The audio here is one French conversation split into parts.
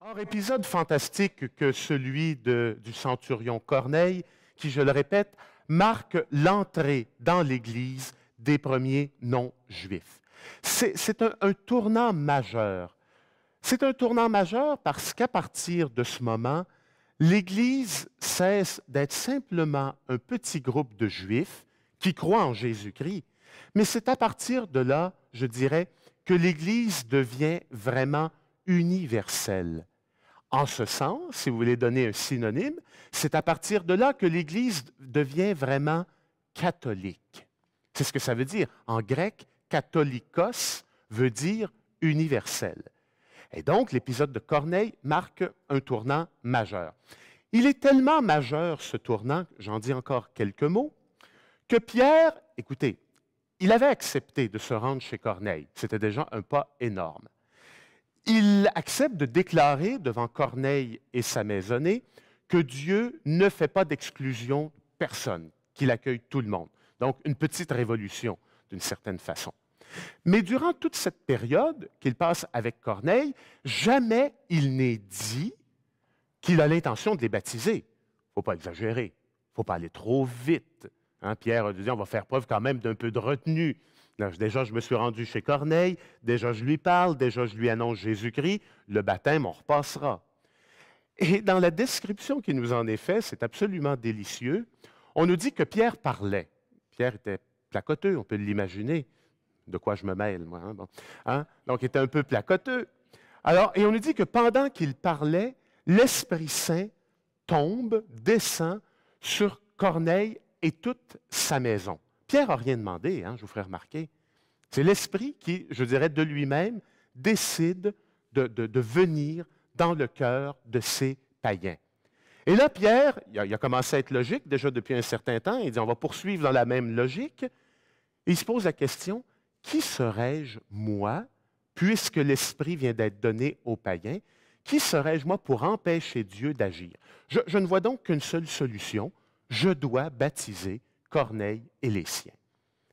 Or, épisode fantastique que celui du centurion Corneille, qui, je le répète, marque l'entrée dans l'Église des premiers non-juifs. C'est un, un tournant majeur. C'est un tournant majeur parce qu'à partir de ce moment, l'Église cesse d'être simplement un petit groupe de juifs qui croient en Jésus-Christ. Mais c'est à partir de là, je dirais, que l'Église devient vraiment universelle. En ce sens, si vous voulez donner un synonyme, c'est à partir de là que l'Église devient vraiment catholique. C'est ce que ça veut dire. En grec, catholicos veut dire universel. Et donc, l'épisode de Corneille marque un tournant majeur. Il est tellement majeur, ce tournant, j'en dis encore quelques mots, que Pierre, écoutez, il avait accepté de se rendre chez Corneille. C'était déjà un pas énorme il accepte de déclarer devant Corneille et sa maisonnée que Dieu ne fait pas d'exclusion personne, qu'il accueille tout le monde. Donc, une petite révolution, d'une certaine façon. Mais durant toute cette période qu'il passe avec Corneille, jamais il n'est dit qu'il a l'intention de les baptiser. Il ne faut pas exagérer, il ne faut pas aller trop vite. Hein, Pierre a dit, on va faire preuve quand même d'un peu de retenue déjà, je me suis rendu chez Corneille, déjà, je lui parle, déjà, je lui annonce Jésus-Christ, le baptême, on repassera. Et dans la description qui nous en est faite, c'est absolument délicieux. On nous dit que Pierre parlait. Pierre était placoteux, on peut l'imaginer. De quoi je me mêle, moi. Hein? Hein? Donc, il était un peu placoteux. Alors, et on nous dit que pendant qu'il parlait, l'Esprit Saint tombe, descend sur Corneille et toute sa maison. Pierre n'a rien demandé, hein, je vous ferai remarquer. C'est l'Esprit qui, je dirais, de lui-même, décide de, venir dans le cœur de ses païens. Et là, Pierre, il a, commencé à être logique déjà depuis un certain temps. Il dit, on va poursuivre dans la même logique. il se pose la question, qui serais-je moi, puisque l'Esprit vient d'être donné aux païens, qui serais-je moi pour empêcher Dieu d'agir? Je, je ne vois donc qu'une seule solution. Je dois baptiser Corneille et les siens.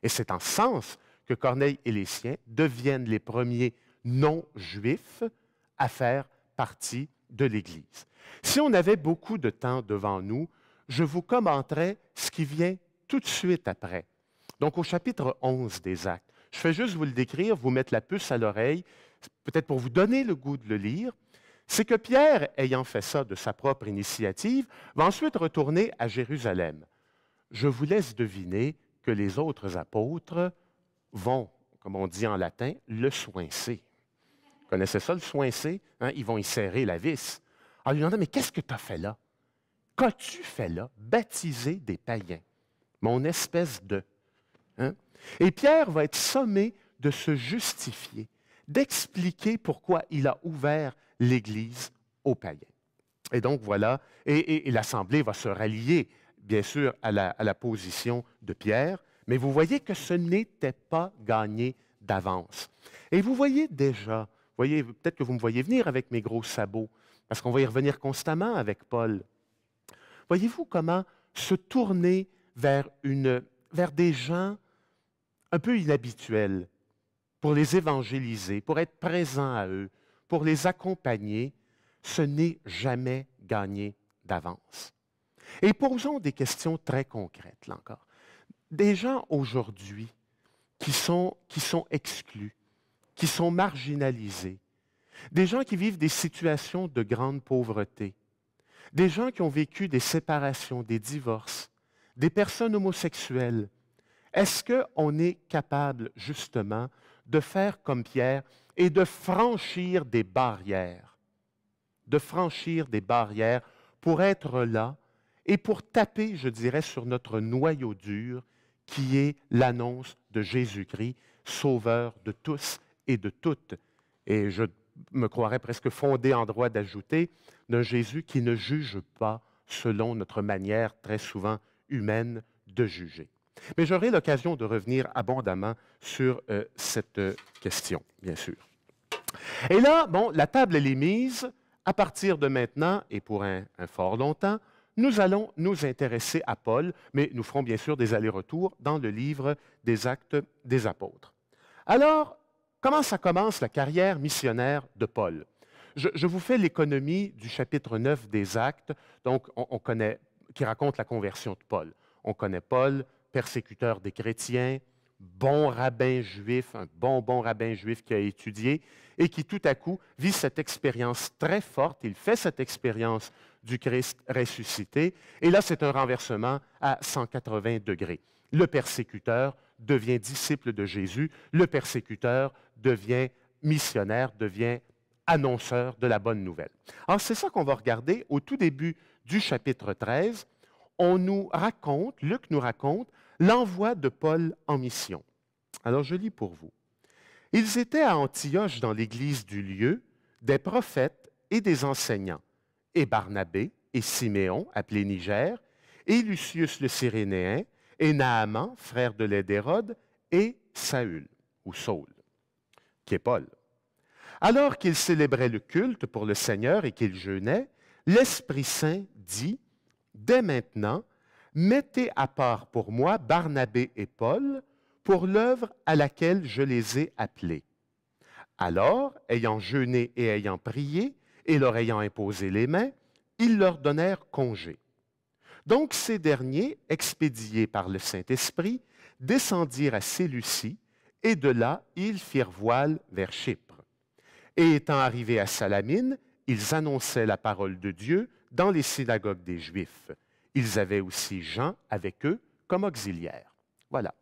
Et c'est en sens que Corneille et les siens deviennent les premiers non-juifs à faire partie de l'Église. Si on avait beaucoup de temps devant nous, je vous commenterais ce qui vient tout de suite après. Donc au chapitre 11 des Actes, je fais juste vous le décrire, vous mettre la puce à l'oreille, peut-être pour vous donner le goût de le lire. C'est que Pierre, ayant fait ça de sa propre initiative, va ensuite retourner à Jérusalem je vous laisse deviner que les autres apôtres vont, comme on dit en latin, le soincer. Vous connaissez ça, le soincer? Hein? Ils vont y serrer la vis. Ah, en lui demandant, mais qu'est-ce que tu as fait là? Qu'as-tu fait là? Baptiser des païens. Mon espèce de... Hein? Et Pierre va être sommé de se justifier, d'expliquer pourquoi il a ouvert l'Église aux païens. Et donc voilà, et l'Assemblée va se rallier bien sûr, à la, position de Pierre, mais vous voyez que ce n'était pas gagné d'avance. Et vous voyez déjà, voyez, peut-être que vous me voyez venir avec mes gros sabots, parce qu'on va y revenir constamment avec Paul. Voyez-vous comment se tourner vers, une, vers des gens un peu inhabituels pour les évangéliser, pour être présent à eux, pour les accompagner, ce n'est jamais gagné d'avance. Et posons des questions très concrètes, là encore. Des gens aujourd'hui qui sont, qui sont exclus, qui sont marginalisés, des gens qui vivent des situations de grande pauvreté, des gens qui ont vécu des séparations, des divorces, des personnes homosexuelles, est-ce qu'on est capable justement de faire comme Pierre et de franchir des barrières, de franchir des barrières pour être là et pour taper, je dirais, sur notre noyau dur qui est l'annonce de Jésus-Christ, sauveur de tous et de toutes. Et je me croirais presque fondé en droit d'ajouter d'un Jésus qui ne juge pas selon notre manière très souvent humaine de juger. Mais j'aurai l'occasion de revenir abondamment sur euh, cette euh, question, bien sûr. Et là, bon, la table, est mise. À partir de maintenant, et pour un, un fort longtemps, nous allons nous intéresser à Paul, mais nous ferons bien sûr des allers-retours dans le livre des actes des apôtres. Alors, comment ça commence la carrière missionnaire de Paul? Je, vous fais l'économie du chapitre 9 des actes, donc connaît, qui raconte la conversion de Paul. On connaît Paul, persécuteur des chrétiens, bon rabbin juif, un bon, bon rabbin juif qui a étudié et qui tout à coup vit cette expérience très forte. Il fait cette expérience du Christ ressuscité. Et là, c'est un renversement à 180 degrés. Le persécuteur devient disciple de Jésus, le persécuteur devient missionnaire, devient annonceur de la bonne nouvelle. Alors c'est ça qu'on va regarder au tout début du chapitre 13. On nous raconte, Luc nous raconte, l'envoi de Paul en mission. Alors je lis pour vous. Ils étaient à Antioche dans l'église du lieu, des prophètes et des enseignants et Barnabé, et Siméon, appelé Niger, et Lucius le Cyrénéen, et Naaman, frère de l'aide et Saül, ou Saul, qui est Paul. Alors qu'ils célébraient le culte pour le Seigneur et qu'ils jeûnaient, l'Esprit Saint dit, Dès maintenant, mettez à part pour moi Barnabé et Paul pour l'œuvre à laquelle je les ai appelés. Alors, ayant jeûné et ayant prié, et leur ayant imposé les mains, ils leur donnèrent congé. Donc ces derniers, expédiés par le Saint-Esprit, descendirent à Sélucie, et de là ils firent voile vers Chypre. Et étant arrivés à Salamine, ils annonçaient la parole de Dieu dans les synagogues des Juifs. Ils avaient aussi Jean avec eux comme auxiliaire. Voilà.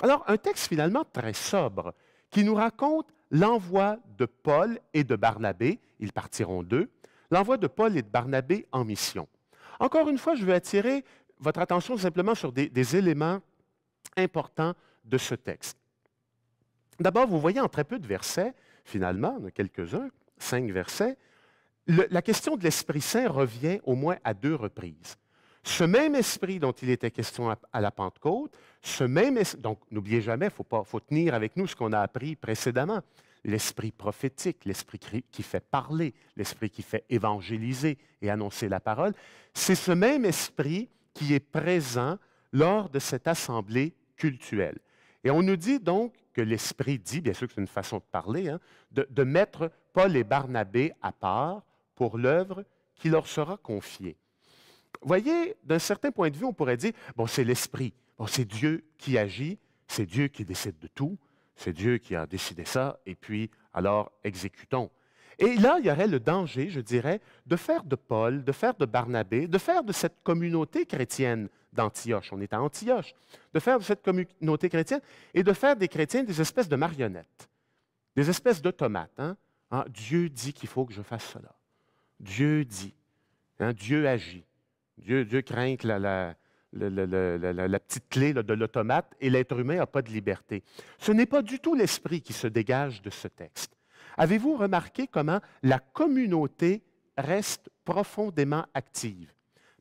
Alors, un texte finalement très sobre qui nous raconte l'envoi de Paul et de Barnabé, ils partiront d'eux, l'envoi de Paul et de Barnabé en mission. Encore une fois, je veux attirer votre attention simplement sur des, éléments importants de ce texte. D'abord, vous voyez en très peu de versets, finalement, quelques-uns, cinq versets, la question de l'Esprit Saint revient au moins à deux reprises. Ce même esprit dont il était question à, la Pentecôte, ce même donc n'oubliez jamais, il faut, faut tenir avec nous ce qu'on a appris précédemment, l'esprit prophétique, l'esprit qui fait parler, l'esprit qui fait évangéliser et annoncer la parole, c'est ce même esprit qui est présent lors de cette assemblée cultuelle. Et on nous dit donc que l'esprit dit, bien sûr que c'est une façon de parler, hein, de, de mettre Paul et Barnabé à part pour l'œuvre qui leur sera confiée voyez, d'un certain point de vue, on pourrait dire, bon, c'est l'esprit, bon, c'est Dieu qui agit, c'est Dieu qui décide de tout, c'est Dieu qui a décidé ça, et puis alors exécutons. Et là, il y aurait le danger, je dirais, de faire de Paul, de faire de Barnabé, de faire de cette communauté chrétienne d'Antioche, on est à Antioche, de faire de cette communauté chrétienne et de faire des chrétiens des espèces de marionnettes, des espèces d'automates. tomates. Hein. Ah, Dieu dit qu'il faut que je fasse cela. Dieu dit. Hein, Dieu agit. Dieu, Dieu craint que la, petite clé de l'automate et l'être humain n'a pas de liberté. Ce n'est pas du tout l'esprit qui se dégage de ce texte. Avez-vous remarqué comment la communauté reste profondément active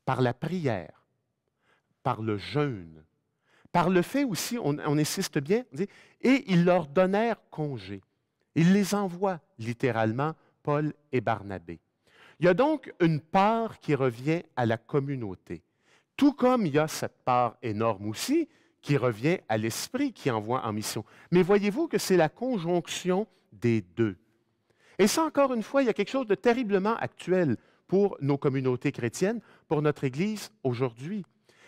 par la prière, par le jeûne, par le fait aussi, on, insiste bien, et ils leur donnèrent congé. Ils les envoient littéralement, Paul et Barnabé. Il y a donc une part qui revient à la communauté, tout comme il y a cette part énorme aussi qui revient à l'esprit qui envoie en mission. Mais voyez-vous que c'est la conjonction des deux. Et ça, encore une fois, il y a quelque chose de terriblement actuel pour nos communautés chrétiennes, pour notre Église aujourd'hui.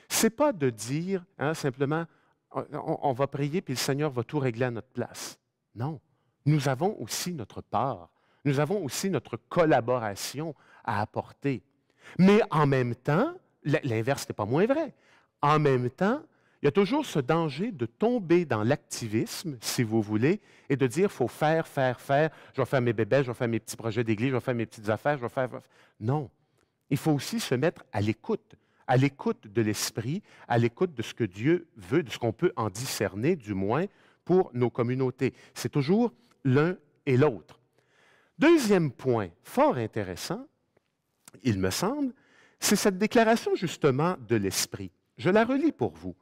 Ce n'est pas de dire hein, simplement, on, on va prier, puis le Seigneur va tout régler à notre place. Non, nous avons aussi notre part nous avons aussi notre collaboration à apporter. Mais en même temps, l'inverse n'est pas moins vrai. En même temps, il y a toujours ce danger de tomber dans l'activisme, si vous voulez, et de dire, il faut faire, faire, faire, je vais faire mes bébés, je vais faire mes petits projets d'église, je vais faire mes petites affaires, je vais faire... Non. Il faut aussi se mettre à l'écoute, à l'écoute de l'Esprit, à l'écoute de ce que Dieu veut, de ce qu'on peut en discerner, du moins, pour nos communautés. C'est toujours l'un et l'autre. Deuxième point fort intéressant, il me semble, c'est cette déclaration justement de l'Esprit. Je la relis pour vous.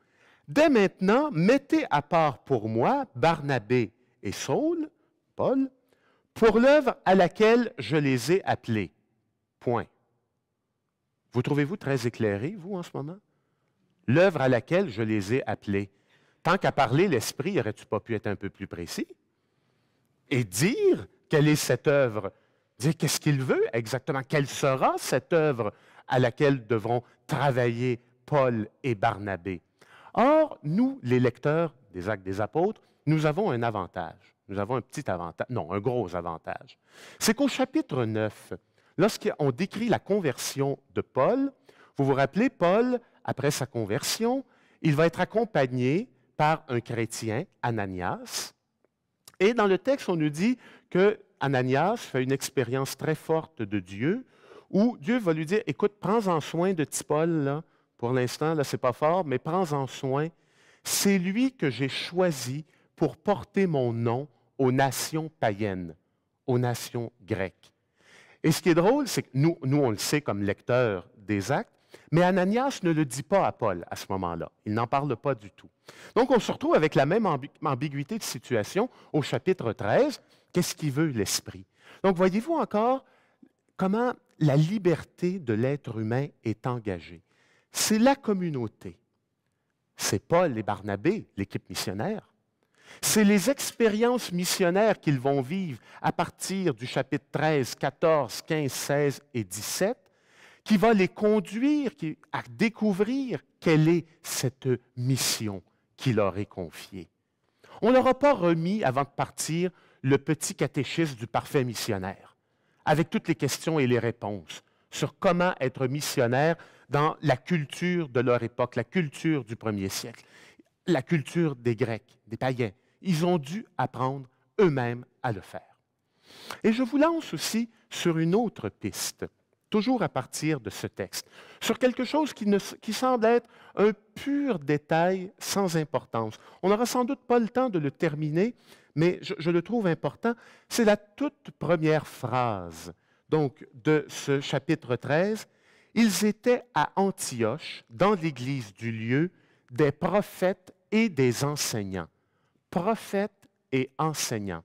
Dès maintenant, mettez à part pour moi Barnabé et Saul, Paul, pour l'œuvre à laquelle je les ai appelés. Point. Vous trouvez-vous très éclairé, vous, en ce moment? L'œuvre à laquelle je les ai appelés. Tant qu'à parler l'esprit, aurais-tu pas pu être un peu plus précis? Et dire quelle est cette œuvre, qu'est-ce qu'il veut exactement, quelle sera cette œuvre à laquelle devront travailler Paul et Barnabé. Or, nous, les lecteurs des actes des apôtres, nous avons un avantage. Nous avons un petit avantage, non, un gros avantage. C'est qu'au chapitre 9, lorsqu'on décrit la conversion de Paul, vous vous rappelez, Paul, après sa conversion, il va être accompagné par un chrétien, Ananias. Et dans le texte, on nous dit que Ananias fait une expérience très forte de Dieu où Dieu va lui dire Écoute, prends-en soin de Tipol, là. Pour l'instant, là, c'est pas fort, mais prends-en soin. C'est lui que j'ai choisi pour porter mon nom aux nations païennes, aux nations grecques. Et ce qui est drôle, c'est que nous, nous, on le sait comme lecteurs des actes, mais Ananias ne le dit pas à Paul à ce moment-là. Il n'en parle pas du tout. Donc, on se retrouve avec la même ambiguïté de situation au chapitre 13, Qu'est-ce qu'il veut, l'esprit? Donc, voyez-vous encore comment la liberté de l'être humain est engagée. C'est la communauté. C'est Paul et Barnabé, l'équipe missionnaire. C'est les expériences missionnaires qu'ils vont vivre à partir du chapitre 13, 14, 15, 16 et 17 qui va les conduire à découvrir quelle est cette mission qui leur est confiée. On ne leur a pas remis, avant de partir, le petit catéchisme du parfait missionnaire, avec toutes les questions et les réponses sur comment être missionnaire dans la culture de leur époque, la culture du premier siècle, la culture des Grecs, des païens. Ils ont dû apprendre eux-mêmes à le faire. Et je vous lance aussi sur une autre piste toujours à partir de ce texte, sur quelque chose qui, semble être un pur détail sans importance. On n'aura sans doute pas le temps de le terminer, mais je, le trouve important. C'est la toute première phrase donc, de ce chapitre 13. Ils étaient à Antioche, dans l'église du lieu, des prophètes et des enseignants. Prophètes et enseignants.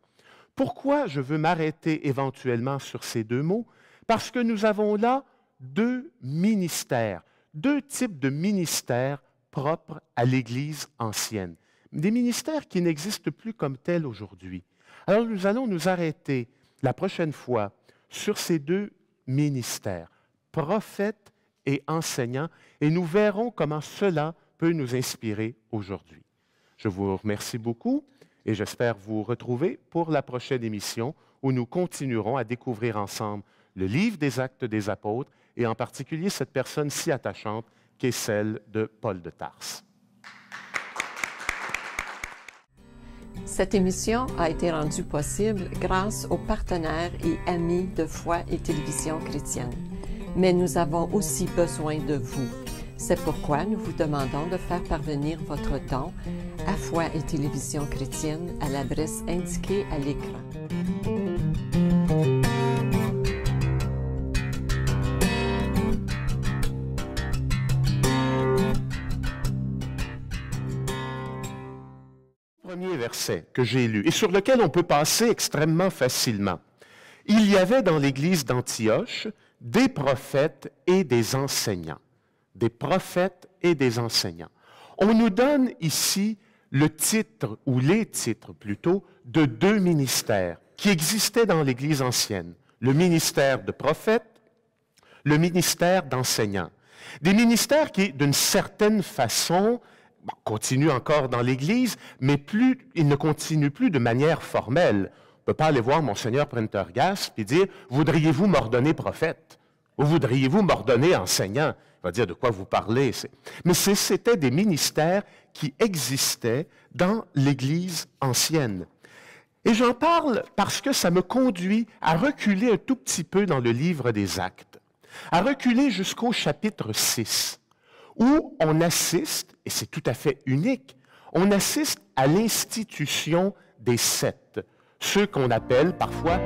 Pourquoi je veux m'arrêter éventuellement sur ces deux mots parce que nous avons là deux ministères, deux types de ministères propres à l'Église ancienne. Des ministères qui n'existent plus comme tels aujourd'hui. Alors nous allons nous arrêter la prochaine fois sur ces deux ministères, prophète et enseignant, et nous verrons comment cela peut nous inspirer aujourd'hui. Je vous remercie beaucoup et j'espère vous retrouver pour la prochaine émission où nous continuerons à découvrir ensemble le livre des actes des apôtres, et en particulier cette personne si attachante qu'est celle de Paul de Tarse. Cette émission a été rendue possible grâce aux partenaires et amis de Foi et Télévision chrétienne. Mais nous avons aussi besoin de vous. C'est pourquoi nous vous demandons de faire parvenir votre don à Foi et Télévision chrétienne à l'adresse indiquée à l'écran. premier verset que j'ai lu et sur lequel on peut passer extrêmement facilement. Il y avait dans l'église d'Antioche des prophètes et des enseignants. Des prophètes et des enseignants. On nous donne ici le titre, ou les titres plutôt, de deux ministères qui existaient dans l'Église ancienne. Le ministère de prophètes, le ministère d'enseignants. Des ministères qui, d'une certaine façon, continue encore dans l'Église, mais plus, il ne continue plus de manière formelle. On ne peut pas aller voir Monseigneur Gasp et dire Voudriez-vous m'ordonner prophète Ou voudriez-vous m'ordonner enseignant Il va dire De quoi vous parlez Mais c'était des ministères qui existaient dans l'Église ancienne. Et j'en parle parce que ça me conduit à reculer un tout petit peu dans le livre des actes, à reculer jusqu'au chapitre 6 où on assiste, et c'est tout à fait unique, on assiste à l'institution des sept, ceux qu'on appelle parfois